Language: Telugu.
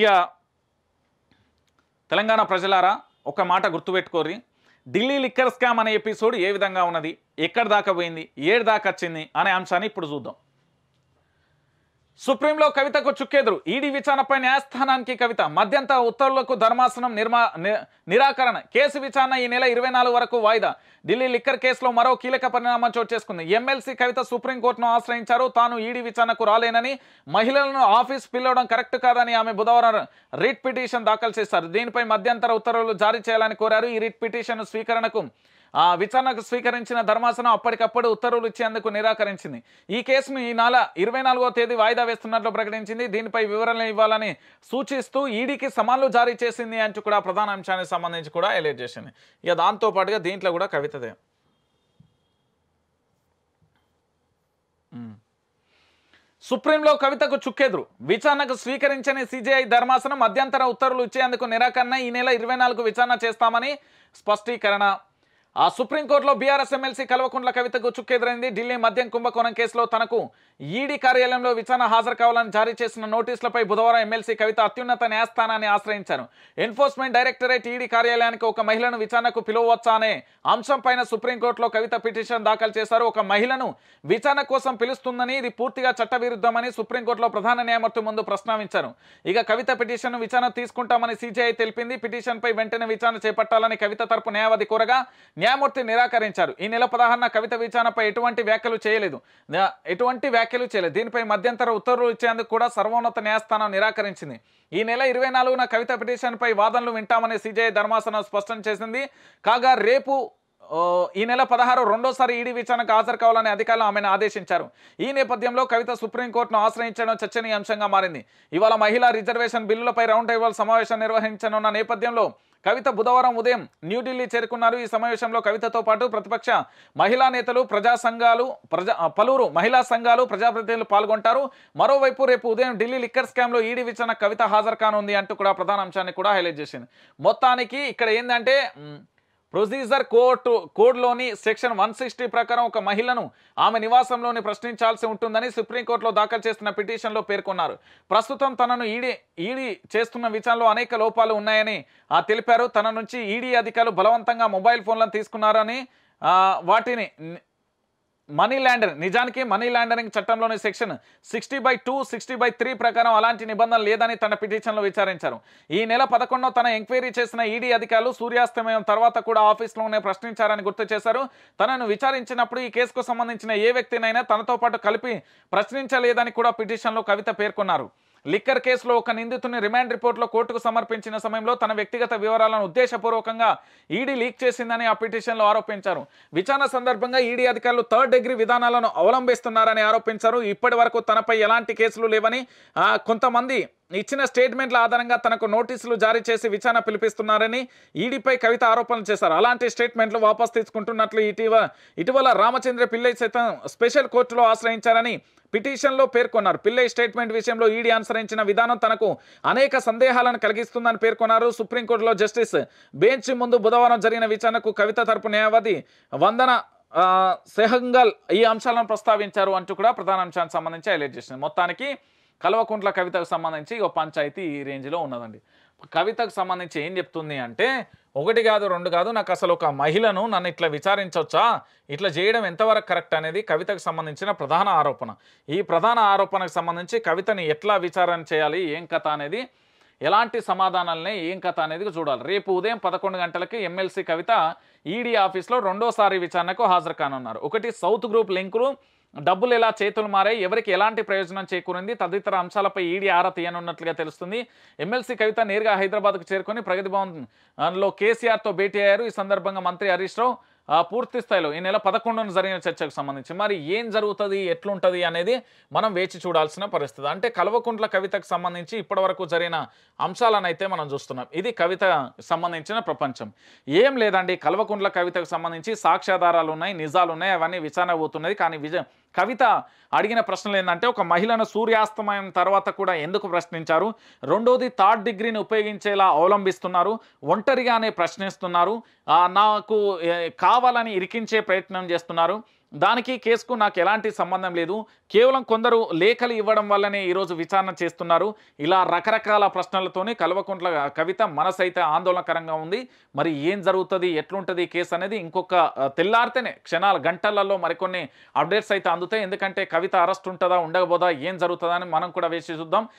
ఇక తెలంగాణ ప్రజలారా ఒక మాట గుర్తుపెట్టుకోరి ఢిల్లీ లిక్కర్ స్కామ్ అనే ఎపిసోడ్ ఏ విధంగా ఉన్నది ఎక్కడ దాకా పోయింది ఏడు దాకా వచ్చింది అనే అంశాన్ని ఇప్పుడు చూద్దాం సుప్రీంలో కవితకు చుక్కెదురు ఈడీ విచారణపై న్యాయస్థానానికి కవిత మధ్యంత ఉత్తర్వులకు ధర్మాసనం నిర్మా నిరాకరణ కేసు విచారణ ఈ నెల ఇరవై వరకు వాయిదా ఢిల్లీ లిక్కర్ కేసులో మరో కీలక పరిణామం చోటు చేసుకుంది ఎమ్మెల్సీ కవిత సుప్రీంకోర్టును ఆశ్రయించారు తాను ఈడీ విచారణకు రాలేనని మహిళలను ఆఫీస్ పిలవడం కరెక్ట్ కాదని ఆమె బుధవారం రిట్ పిటిషన్ దాఖలు చేశారు దీనిపై మధ్యంతర ఉత్తర్వులు జారీ చేయాలని కోరారు ఈ రిట్ పిటిషన్ స్వీకరణకు ఆ విచారణకు స్వీకరించిన ధర్మాసనం అప్పటికప్పుడు ఉత్తర్వులు ఇచ్చేందుకు నిరాకరించింది ఈ కేసును ఈ నెల ఇరవై తేదీ వాయిదా వేస్తున్నట్లు ప్రకటించింది దీనిపై వివరణ ఇవ్వాలని సూచిస్తూ ఈడీకి సమాన్లు జారీ చేసింది అంటూ కూడా ప్రధాన అంశానికి సంబంధించి కూడా హైలైట్ చేసింది ఇక దాంతోపాటుగా దీంట్లో కూడా కవితదే సుప్రీంలో కవితకు చుక్కెదురు విచారణకు స్వీకరించని సిజేఐ ధర్మాసనం మధ్యంతర ఉత్తర్వులు ఇచ్చేందుకు నిరాకరణ ఈ నెల ఇరవై నాలుగు విచారణ చేస్తామని స్పష్టీకరణ ఆ సుప్రీంకోర్టులో బీఆర్ఎస్ ఎమ్మెల్సీ కల్వకుంట్ల కవితకు చుక్కెదురైంది ఢిల్లీ మద్యం కుంభకోణం కేసులో తనకు ఈడీ కార్యాలయంలో విచారణ హాజరు కావాలని జారీ చేసిన నోటీసులపై బుధవారం ఎమ్మెల్సీ కవిత అత్యున్నత న్యాయస్థానాన్ని ఆశ్రయించారు ఎన్ఫోర్స్మెంట్ డైరెక్టరేట్ ఈడీ కార్యాలయానికి ఒక మహిళను విచారణకు పిలువవచ్చా అనే అంశంపైన సుప్రీంకోర్టులో కవిత పిటిషన్ దాఖలు చేశారు ఒక మహిళను విచారణ కోసం పిలుస్తుందని ఇది పూర్తిగా చట్టవిరుద్ధమని సుప్రీంకోర్టులో ప్రధాన న్యాయమూర్తి ముందు ప్రస్తావించారు ఇక కవిత పిటిషన్ విచారణ తీసుకుంటామని సీజీఐ తెలిపింది పిటిషన్పై వెంటనే విచారణ చేపట్టాలని కవిత తరపు న్యాయవాది కోరగా న్యాయమూర్తి నిరాకరించారు ఈ నెల పదహారున కవిత విచారణపై ఎటువంటి వ్యాఖ్యలు చేయలేదు ఎటువంటి వ్యాఖ్యలు చేయలేదు దీనిపై మధ్యంతర ఉత్తర్వులు ఇచ్చేందుకు కూడా సర్వోన్నత న్యాయస్థానం నిరాకరించింది ఈ నెల ఇరవై నాలుగున కవిత పిటిషన్పై వాదనలు వింటామని సిజేఐ ధర్మాసనం స్పష్టం చేసింది కాగా రేపు ఈ నెల పదహారు రెండోసారి ఈడీ విచారణకు హాజరు కావాలని అధికారులు ఆమెను ఆదేశించారు ఈ నేపథ్యంలో కవిత సుప్రీంకోర్టును ఆశ్రయించడం చర్చనీయాంశంగా మారింది ఇవాళ మహిళా రిజర్వేషన్ బిల్లులపై రౌండ్ టేబుల్ సమావేశం నిర్వహించనున్న నేపథ్యంలో కవిత బుధవారం ఉదయం న్యూఢిల్లీ చేరుకున్నారు ఈ సమావేశంలో కవితతో పాటు ప్రతిపక్ష మహిళా నేతలు ప్రజా సంఘాలు ప్రజా పలువురు మహిళా సంఘాలు ప్రజాప్రతినిధులు పాల్గొంటారు మరోవైపు రేపు ఉదయం ఢిల్లీ లిక్కర్ స్కామ్లో ఈడీ విచారణ కవిత హాజరు కానుంది అంటూ కూడా ప్రధాన అంశాన్ని కూడా హైలైట్ చేసింది మొత్తానికి ఇక్కడ ఏంటంటే ప్రొసీజర్ కోర్టు కోడ్లోని సెక్షన్ వన్ సిక్స్టీ ప్రకారం ఒక మహిళను ఆమె నివాసంలోని ప్రశ్నించాల్సి ఉంటుందని సుప్రీంకోర్టులో దాఖలు చేసిన పిటిషన్లో పేర్కొన్నారు ప్రస్తుతం తనను ఈడీ ఈడీ చేస్తున్న విచారణలో అనేక లోపాలు ఉన్నాయని తెలిపారు తన నుంచి ఈడీ అధికారులు బలవంతంగా మొబైల్ ఫోన్లను తీసుకున్నారని వాటిని మనీ ల్యాండరింగ్ నిజానికి మనీ ల్యాండరింగ్ చట్టంలోని section sixty by two sixty by three ప్రకారం అలాంటి నిబంధన లేదని తన పిటిషన్లో విచారించారు ఈ నెల పదకొండో తన ఎంక్వైరీ చేసిన ఈడీ e అధికారులు సూర్యాస్తమయం తర్వాత కూడా ఆఫీస్లోనే ప్రశ్నించారని గుర్తు చేశారు తనను విచారించినప్పుడు ఈ కేసుకు సంబంధించిన ఏ వ్యక్తినైనా తనతో పాటు కలిపి ప్రశ్నించలేదని కూడా పిటిషన్లో కవిత పేర్కొన్నారు లిక్కర్ కేసులో ఒక నిందితుని రిమాండ్ రిపోర్ట్లో కోర్టుకు సమర్పించిన సమయంలో తన వ్యక్తిగత వివరాలను ఉద్దేశపూర్వకంగా ఈడీ లీక్ చేసిందని ఆ పిటిషన్లో ఆరోపించారు విచారణ సందర్భంగా ఈడీ అధికారులు థర్డ్ డిగ్రీ విధానాలను అవలంబిస్తున్నారని ఆరోపించారు ఇప్పటి తనపై ఎలాంటి కేసులు లేవని కొంతమంది ఇచ్చిన స్టేట్మెంట్ల ఆధారంగా తనకు నోటీసులు జారీ చేసి విచారణ పిలిపిస్తున్నారని ఈడీపై కవిత ఆరోపణలు చేశారు అలాంటి స్టేట్మెంట్లు వాపస్ తీసుకుంటున్నట్లు ఇటీవల ఇటీవల రామచంద్ర పిల్లై సైతం స్పెషల్ కోర్టులో ఆశ్రయించారని పిటిషన్లో పేర్కొన్నారు పిల్లై స్టేట్మెంట్ విషయంలో ఈడీ అనుసరించిన విధానం తనకు అనేక సందేహాలను కలిగిస్తుందని పేర్కొన్నారు సుప్రీంకోర్టులో జస్టిస్ బెంచ్ ముందు బుధవారం జరిగిన విచారణకు కవిత తరపు న్యాయవాది వందన సెహంగల్ ఈ అంశాలను ప్రస్తావించారు అంటూ కూడా ప్రధాన అంశానికి సంబంధించి హైలైట్ చేసింది మొత్తానికి కల్వకుంట్ల కవితకు సంబంధించి ఒక పంచాయతీ ఈ రేంజ్లో ఉన్నదండి కవితకు సంబంధించి ఏం చెప్తుంది అంటే ఒకటి కాదు రెండు కాదు నాకు అసలు ఒక మహిళను నన్ను ఇట్లా విచారించవచ్చా ఇట్లా చేయడం ఎంతవరకు కరెక్ట్ అనేది కవితకు సంబంధించిన ప్రధాన ఆరోపణ ఈ ప్రధాన ఆరోపణకు సంబంధించి కవితని ఎట్లా విచారణ చేయాలి ఏం కథ అనేది ఎలాంటి సమాధానాలనే ఏం కథ అనేది చూడాలి రేపు ఉదయం పదకొండు గంటలకి ఎమ్మెల్సీ కవిత ఈడీ ఆఫీస్లో రెండోసారి విచారణకు హాజరు కానున్నారు ఒకటి సౌత్ గ్రూప్ లింకులు డబ్బులు ఎలా చేతులు మారాయి ఎవరికి ఎలాంటి ప్రయోజనం చేకూరింది తదితర అంశాలపై ఈడీ ఆరా తీయనున్నట్లుగా తెలుస్తుంది ఎమ్మెల్సీ కవిత నేరుగా హైదరాబాద్కు చేరుకొని ప్రగతి భవన్లో కేసీఆర్తో భేటీ అయ్యారు ఈ సందర్భంగా మంత్రి హరీష్ రావు పూర్తి స్థాయిలో ఈ నెల పదకొండున జరిగిన చర్చకు సంబంధించి మరి ఏం జరుగుతుంది ఎట్లుంటుంది అనేది మనం వేచి చూడాల్సిన పరిస్థితి అంటే కల్వకుంట్ల కవితకు సంబంధించి ఇప్పటివరకు జరిగిన అంశాలనైతే మనం చూస్తున్నాం ఇది కవిత సంబంధించిన ప్రపంచం ఏం లేదండి కల్వకుంట్ల కవితకు సంబంధించి సాక్ష్యాధారాలు ఉన్నాయి నిజాలు ఉన్నాయి అవన్నీ విచారణ పోతున్నది కానీ విజయం కవిత అడిగిన ప్రశ్నలు ఏంటంటే ఒక మహిళను సూర్యాస్తమయం తర్వాత కూడా ఎందుకు ప్రశ్నించారు రెండోది థర్డ్ డిగ్రీని ఉపయోగించేలా అవలంబిస్తున్నారు ఒంటరిగానే ప్రశ్నిస్తున్నారు నాకు కా కావాలని ఇరికించే ప్రయత్నం చేస్తున్నారు దానికి కేసుకు నాకు ఎలాంటి సంబంధం లేదు కేవలం కొందరు లేఖలు ఇవ్వడం వల్లనే ఈరోజు విచారణ చేస్తున్నారు ఇలా రకరకాల ప్రశ్నలతోనే కల్వకుంట్ల కవిత మనసైతే ఆందోళనకరంగా ఉంది మరి ఏం జరుగుతుంది ఎట్లుంటుంది కేసు అనేది ఇంకొక తెల్లారితేనే క్షణాల గంటలలో మరికొన్ని అప్డేట్స్ అయితే అందుతాయి ఎందుకంటే కవిత అరెస్ట్ ఉంటుందా ఉండకపోదా ఏం జరుగుతుందా అని మనం కూడా వేసి చూద్దాం